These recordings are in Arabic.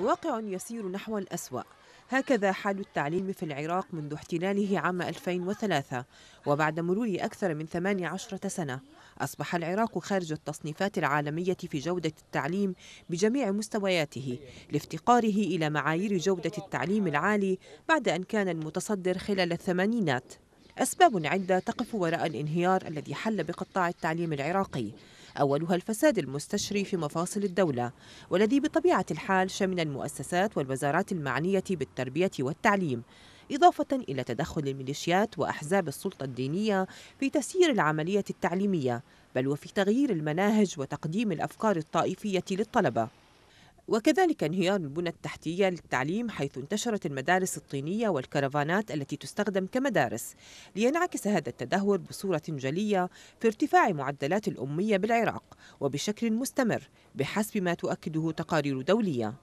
واقع يسير نحو الأسوأ هكذا حال التعليم في العراق منذ احتلاله عام 2003 وبعد مرور أكثر من 18 سنة أصبح العراق خارج التصنيفات العالمية في جودة التعليم بجميع مستوياته لافتقاره إلى معايير جودة التعليم العالي بعد أن كان المتصدر خلال الثمانينات أسباب عدة تقف وراء الانهيار الذي حل بقطاع التعليم العراقي أولها الفساد المستشري في مفاصل الدولة والذي بطبيعة الحال شمل المؤسسات والوزارات المعنية بالتربية والتعليم إضافة إلى تدخل الميليشيات وأحزاب السلطة الدينية في تسيير العملية التعليمية بل وفي تغيير المناهج وتقديم الأفكار الطائفية للطلبة وكذلك انهيار البنى التحتية للتعليم حيث انتشرت المدارس الطينية والكرفانات التي تستخدم كمدارس لينعكس هذا التدهور بصورة جلية في ارتفاع معدلات الأمية بالعراق وبشكل مستمر بحسب ما تؤكده تقارير دولية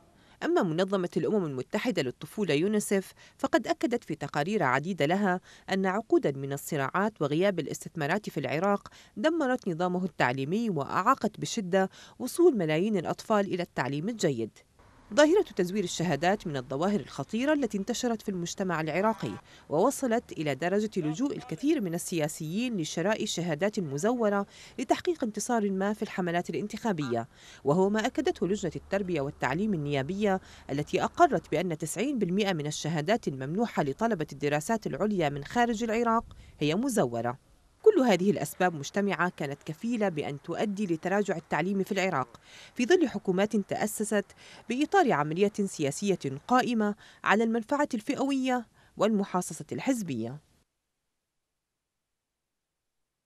أما منظمة الأمم المتحدة للطفولة يونسف فقد أكدت في تقارير عديدة لها أن عقودا من الصراعات وغياب الاستثمارات في العراق دمرت نظامه التعليمي وأعاقت بشدة وصول ملايين الأطفال إلى التعليم الجيد ظاهرة تزوير الشهادات من الظواهر الخطيرة التي انتشرت في المجتمع العراقي ووصلت إلى درجة لجوء الكثير من السياسيين لشراء شهادات مزورة لتحقيق انتصار ما في الحملات الانتخابية وهو ما أكدته لجنة التربية والتعليم النيابية التي أقرت بأن 90% من الشهادات الممنوحة لطلبة الدراسات العليا من خارج العراق هي مزورة كل هذه الأسباب مجتمعة كانت كفيلة بأن تؤدي لتراجع التعليم في العراق في ظل حكومات تأسست بإطار عملية سياسية قائمة على المنفعة الفئوية والمحاصصة الحزبية